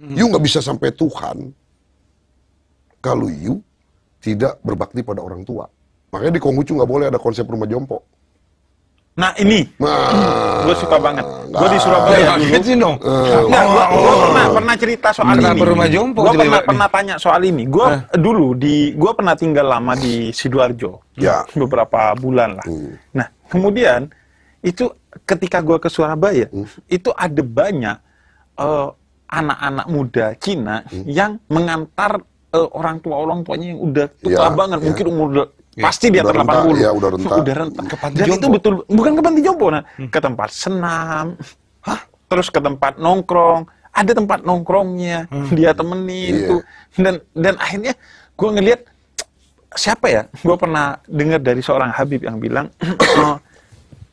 Hmm. You nggak bisa sampai Tuhan kalau you tidak berbakti pada orang tua. Makanya di Konghucu nggak boleh ada konsep rumah jompo. Nah ini, nah, gue suka banget. Gue di Surabaya nah, dulu. Sih dong. Nah. Nah, gue pernah pernah cerita soal ini. Rumah jompo. Gue pernah pernah tanya soal ini. Gue eh. dulu di, gue pernah tinggal lama di sidoarjo. Ya. Beberapa bulan lah. Hmm. Nah kemudian itu ketika gue ke Surabaya, hmm. itu ada banyak uh, anak-anak muda Cina hmm. yang mengantar uh, orang tua orang tuanya yang udah tua ya, banget, ya. mungkin umur ya. pasti dia atas 80. Ya, udah rentah. Udah Ke Dan Jompo. itu betul bukan ke panti jompo, nah. hmm. ke tempat senam. Hah? Terus ke tempat nongkrong, ada tempat nongkrongnya, hmm. dia temenin yeah. itu Dan dan akhirnya gue ngelihat siapa ya? Gue pernah dengar dari seorang Habib yang bilang eh,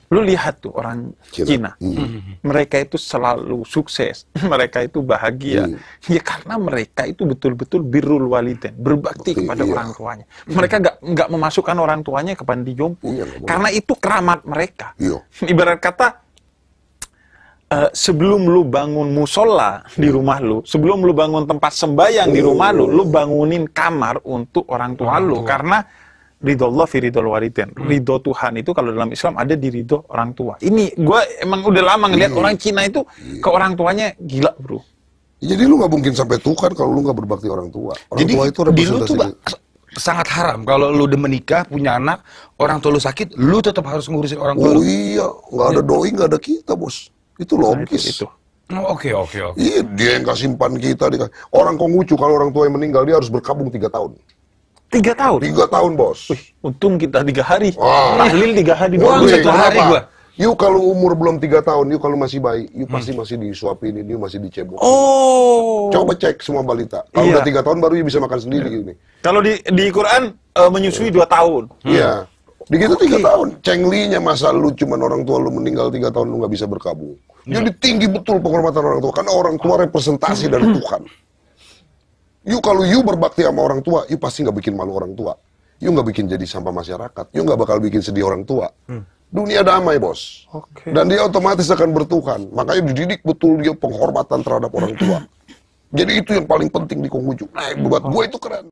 Lu lihat tuh orang Cina, Cina. Hmm. hmm. mereka itu selalu sukses, mereka itu bahagia. Hmm. Ya karena mereka itu betul-betul birrul waliden, berbakti kepada iya. orang tuanya. Hmm. Mereka nggak nggak memasukkan orang tuanya ke panti jompo, iya, karena itu keramat mereka. Iya. Ibarat kata Uh, sebelum lu bangun musola di hmm. rumah lu, sebelum lu bangun tempat sembahyang oh. di rumah lu, oh. lu bangunin kamar untuk orang tua oh. lu karena ridho Allah fi ridho waritin. Hmm. Ridho Tuhan itu kalau dalam Islam ada di ridho orang tua. Ini gue emang udah lama ngeliat iya. orang Cina itu iya. ke orang tuanya gila bro. Jadi lu gak mungkin sampai Tuhan kalau lu gak berbakti orang tua. Orang Jadi, tua itu representasi. Di sangat haram kalau lu udah menikah punya anak orang tua lu sakit lu tetap harus ngurusin orang tua oh lu. iya nggak ada iya. doi nggak ada kita bos itu logis nah, itu, oh, Oke oke oke. Iya dia yang kasimpan simpan kita. Dia. Orang kongucu kalau orang tua yang meninggal dia harus berkabung tiga tahun. Tiga tahun? Tiga tahun, bos. Wih, untung kita tiga hari. Ah. Tahlil tiga hari doang, satu hari gua. You kalau umur belum tiga tahun, you kalau masih bayi, you hmm. pasti masih disuapin, you masih dicebok. Oh. Coba cek semua balita. Kalau iya. udah tiga tahun baru you bisa makan sendiri iya. ini. Kalau di di Quran uh, menyusui dua tahun. Hmm. Iya. Hmm. Di kita okay. tiga tahun. Cenglinya masa lu cuma orang tua lu meninggal tiga tahun lu nggak bisa berkabung. Iya. Jadi tinggi betul penghormatan orang tua. Karena orang tua representasi dari hmm. Tuhan. You kalau you berbakti sama orang tua, you pasti nggak bikin malu orang tua. You nggak bikin jadi sampah masyarakat. You nggak bakal bikin sedih orang tua. Hmm. Dunia damai bos. Okay. Dan dia otomatis akan bertuhan. Makanya dididik betul dia penghormatan terhadap orang tua. Jadi itu yang paling penting di Konghucu. Nah, buat oh. gue itu keren.